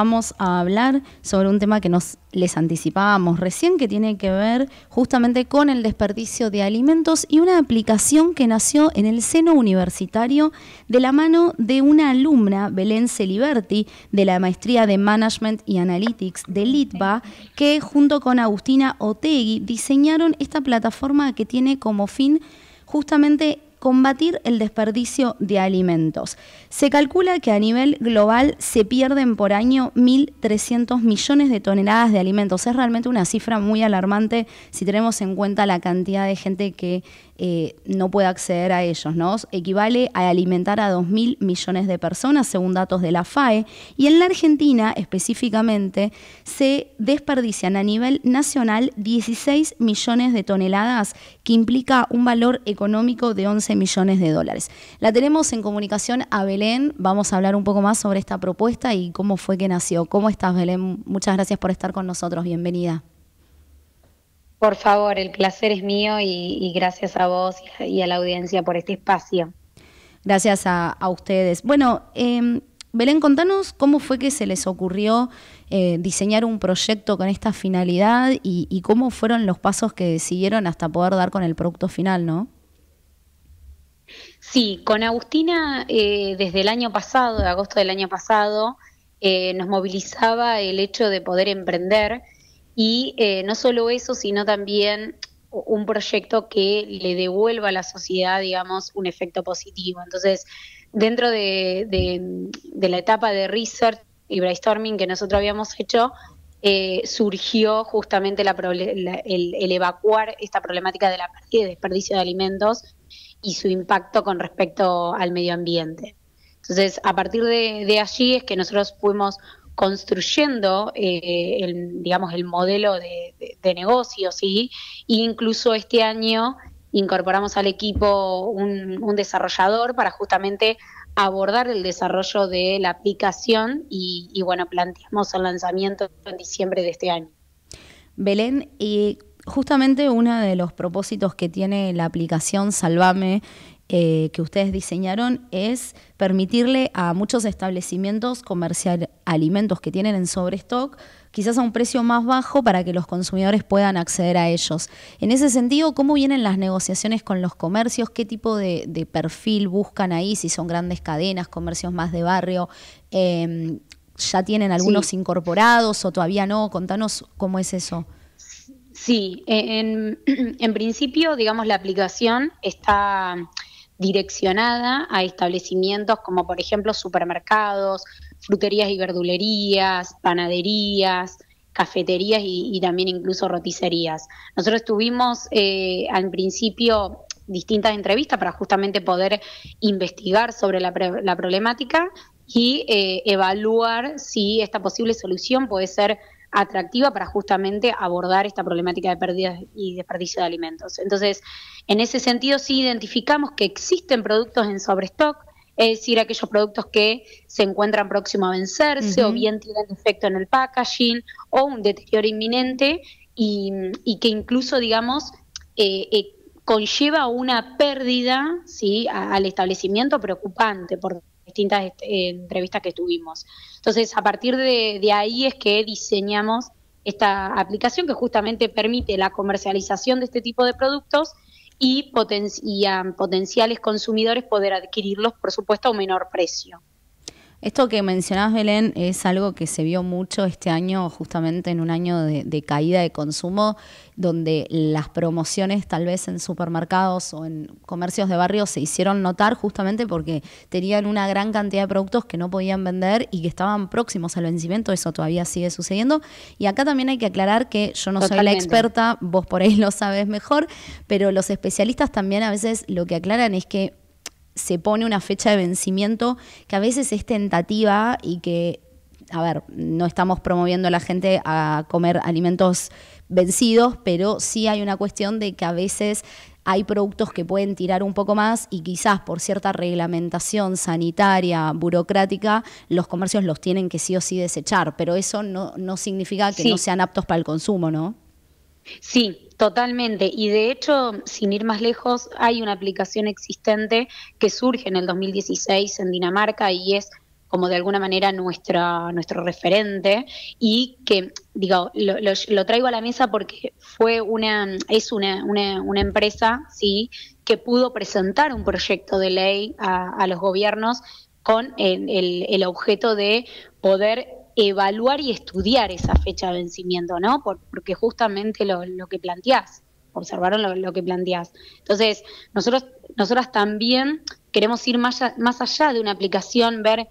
vamos a hablar sobre un tema que nos les anticipábamos recién, que tiene que ver justamente con el desperdicio de alimentos y una aplicación que nació en el seno universitario de la mano de una alumna, Belén Celiberti, de la maestría de Management y Analytics de Litba que junto con Agustina Otegui diseñaron esta plataforma que tiene como fin justamente combatir el desperdicio de alimentos. Se calcula que a nivel global se pierden por año 1.300 millones de toneladas de alimentos. Es realmente una cifra muy alarmante si tenemos en cuenta la cantidad de gente que eh, no puede acceder a ellos. ¿no? Equivale a alimentar a 2.000 millones de personas, según datos de la FAE. Y en la Argentina, específicamente, se desperdician a nivel nacional 16 millones de toneladas implica un valor económico de 11 millones de dólares. La tenemos en comunicación a Belén, vamos a hablar un poco más sobre esta propuesta y cómo fue que nació. ¿Cómo estás, Belén? Muchas gracias por estar con nosotros, bienvenida. Por favor, el placer es mío y, gracias a vos y a la audiencia por este espacio. Gracias a, ustedes. Bueno, eh, Belén, contanos cómo fue que se les ocurrió eh, diseñar un proyecto con esta finalidad y, cómo fueron los pasos que siguieron hasta poder dar con el producto final, ¿no? Sí, con Agustina eh, desde el año pasado, de agosto del año pasado, eh, nos movilizaba el hecho de poder emprender y no solo eso, sino también un proyecto que le devuelva a la sociedad, digamos, un efecto positivo. Entonces, dentro de, la etapa de research y brainstorming que nosotros habíamos hecho, eh, surgió justamente el, evacuar esta problemática de la desperdicio de alimentos y su impacto con respecto al medio ambiente. Entonces, a partir de, allí es que nosotros fuimos construyendo eh, el, digamos, el modelo de, de, negocio, e incluso este año incorporamos al equipo un, desarrollador para justamente abordar el desarrollo de la aplicación y, bueno, planteamos el lanzamiento en diciembre de este año. Belén, y justamente uno de los propósitos que tiene la aplicación Salvame eh, que ustedes diseñaron es permitirle a muchos establecimientos comercial alimentos que tienen en sobrestock, quizás a un precio más bajo para que los consumidores puedan acceder a ellos. En ese sentido, ¿cómo vienen las negociaciones con los comercios? ¿Qué tipo de, perfil buscan ahí? Si son grandes cadenas, comercios más de barrio. Em, ¿Ya tienen algunos incorporados o todavía no? Contanos cómo es eso. Sí, en, en principio, digamos, la aplicación está direccionada a establecimientos como por ejemplo supermercados, fruterías y verdulerías, panaderías, cafeterías y, también incluso roticerías. Nosotros tuvimos eh, al principio distintas entrevistas para justamente poder investigar sobre la, problemática y eh, evaluar si esta posible solución puede ser atractiva para justamente abordar esta problemática de pérdidas y desperdicio de alimentos. Entonces, en ese sentido sí identificamos que existen productos en sobrestock, es decir, aquellos productos que se encuentran próximos a vencerse o bien tienen efecto en el packaging o un deterioro inminente y, que incluso, digamos, eh, eh, conlleva una pérdida ¿sí? al establecimiento preocupante, por distintas este, entrevistas que tuvimos. Entonces, a partir de, ahí es que diseñamos esta aplicación que justamente permite la comercialización de este tipo de productos y, y a potenciales consumidores poder adquirirlos, por supuesto, a un menor precio. Esto que mencionás, Belén, es algo que se vio mucho este año, justamente en un año de, caída de consumo, donde las promociones tal vez en supermercados o en comercios de barrio se hicieron notar justamente porque tenían una gran cantidad de productos que no podían vender y que estaban próximos al vencimiento, eso todavía sigue sucediendo. Y acá también hay que aclarar que yo no soy la experta, vos por ahí lo sabes mejor, pero los especialistas también a veces lo que aclaran es que se pone una fecha de vencimiento que a veces es tentativa y que, a ver, no estamos promoviendo a la gente a comer alimentos vencidos, pero sí hay una cuestión de que a veces hay productos que pueden tirar un poco más y quizás por cierta reglamentación sanitaria, burocrática, los comercios los tienen que sí o sí desechar, pero eso no, significa que no sean aptos para el consumo, ¿no? Sí, totalmente. Y de hecho, sin ir más lejos, hay una aplicación existente que surge en el 2016 en Dinamarca y es como de alguna manera nuestra, nuestro referente y que, digo, lo, traigo a la mesa porque fue una, es una, una, empresa, sí, que pudo presentar un proyecto de ley a, los gobiernos con el, el objeto de poder evaluar y estudiar esa fecha de vencimiento, ¿no? porque justamente lo, que planteás, observaron lo, que planteás. Entonces, nosotros, nosotras también queremos ir más, más allá de una aplicación, ver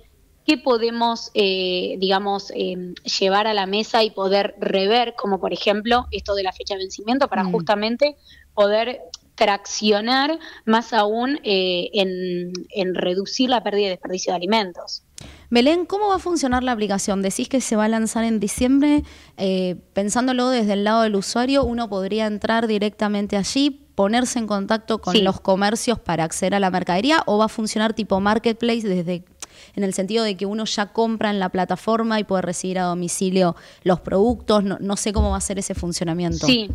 qué podemos, eh, digamos, em, llevar a la mesa y poder rever, como por ejemplo esto de la fecha de vencimiento, para mm. justamente poder traccionar más aún eh, en, en reducir la pérdida y desperdicio de alimentos. Belén, ¿cómo va a funcionar la aplicación? Decís que se va a lanzar en diciembre. Eh, pensándolo desde el lado del usuario, uno podría entrar directamente allí, ponerse en contacto con los comercios para acceder a la mercadería o va a funcionar tipo marketplace desde en el sentido de que uno ya compra en la plataforma y puede recibir a domicilio los productos. No, sé cómo va a ser ese funcionamiento. Sí.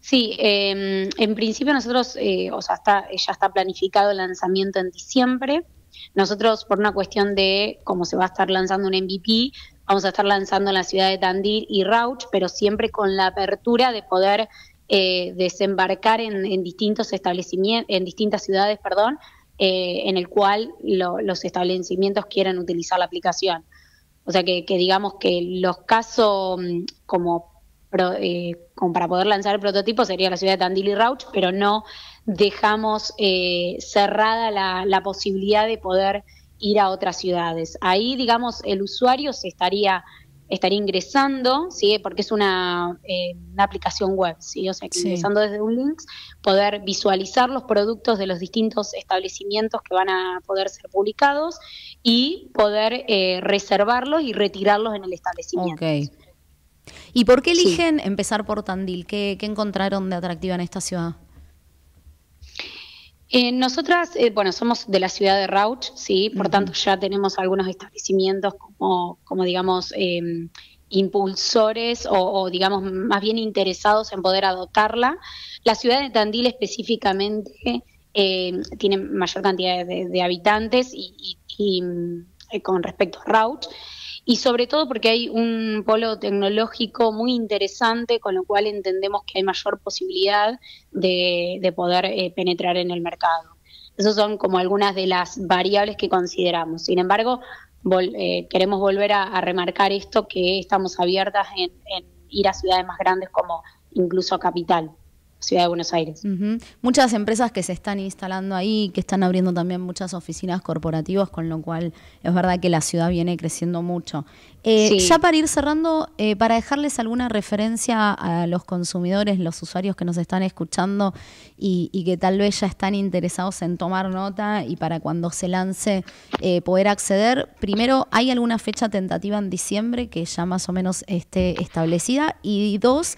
Sí, em, en principio nosotros, eh, o sea, ya está planificado el lanzamiento en diciembre. Nosotros, por una cuestión de cómo se va a estar lanzando un MVP, vamos a estar lanzando en la ciudad de Tandil y Rauch, pero siempre con la apertura de poder eh, desembarcar en, distintos establecimientos, en distintas ciudades, perdón, eh, en el cual los establecimientos quieran utilizar la aplicación. O sea que, que digamos que los casos mm, como eh, como para poder lanzar el prototipo sería la ciudad de Tandil y Rauch, pero no dejamos eh, cerrada la, posibilidad de poder ir a otras ciudades. Ahí, digamos, el usuario se estaría estaría ingresando, ¿sí? porque es una, eh, aplicación web, ¿sí? o sea ingresando desde un link, poder visualizar los productos de los distintos establecimientos que van a poder ser publicados y poder reservarlos y retirarlos en el establecimiento. Okay. ¿Y por qué eligen empezar por Tandil? ¿Qué, encontraron de atractiva en esta ciudad? Eh, nosotras, eh, bueno, somos de la ciudad de Rauch, ¿sí? Por tanto, ya tenemos algunos establecimientos como, como digamos, em, impulsores o, digamos, más bien interesados en poder adoptarla. La ciudad de Tandil específicamente em, tiene mayor cantidad de, habitantes em, con respecto a Rauch y sobre todo porque hay un polo tecnológico muy interesante, con lo cual entendemos que hay mayor posibilidad de, poder eh, penetrar en el mercado. Esas son como algunas de las variables que consideramos. Sin embargo, eh, queremos volver a, remarcar esto que estamos abiertas en, en ir a ciudades más grandes como incluso a capital. Ciudad de Buenos Aires. Muchas empresas que se están instalando ahí, que están abriendo también muchas oficinas corporativas, con lo cual es verdad que la ciudad viene creciendo mucho. Eh, ya para ir cerrando, eh, para dejarles alguna referencia a los consumidores, los usuarios que nos están escuchando y, que tal vez ya están interesados en tomar nota y para cuando se lance eh, poder acceder, primero, ¿hay alguna fecha tentativa en diciembre que ya más o menos esté establecida? Y dos,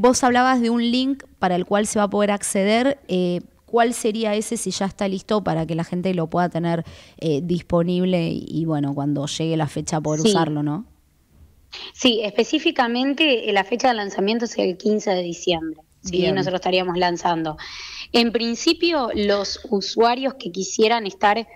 Vos hablabas de un link para el cual se va a poder acceder. Eh, ¿Cuál sería ese si ya está listo para que la gente lo pueda tener eh, disponible y, bueno, cuando llegue la fecha poder usarlo, ¿no? Sí, específicamente eh, la fecha de lanzamiento es el 15 de diciembre. Sí, nosotros estaríamos lanzando. En principio, los usuarios que quisieran estar,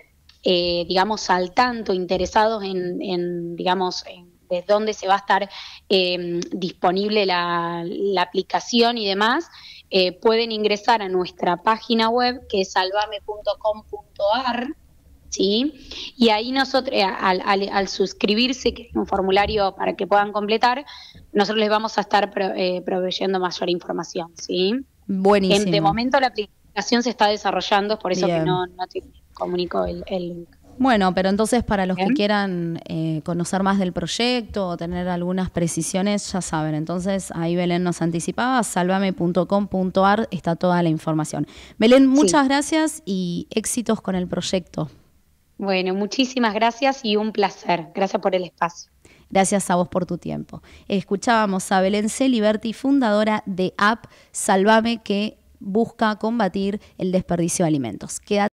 digamos, al tanto, interesados en, en digamos, en desde dónde se va a estar em, disponible la, aplicación y demás, eh, pueden ingresar a nuestra página web que es salvame.com.ar. ¿Sí? Y ahí nosotros, eh, al, suscribirse, que es un formulario para que puedan completar, nosotros les vamos a estar eh, proveyendo mayor información, ¿sí? Buenísimo. de momento la aplicación se está desarrollando, por eso que no, te comunico el, el link. Bueno, pero entonces para los que quieran eh, conocer más del proyecto o tener algunas precisiones, ya saben. Entonces ahí Belén nos anticipaba, salvame.com.ar está toda la información. Belén, muchas gracias y éxitos con el proyecto. Bueno, muchísimas gracias y un placer. Gracias por el espacio. Gracias a vos por tu tiempo. Escuchábamos a Belén C. fundadora de App Salvame, que busca combatir el desperdicio de alimentos. Quédate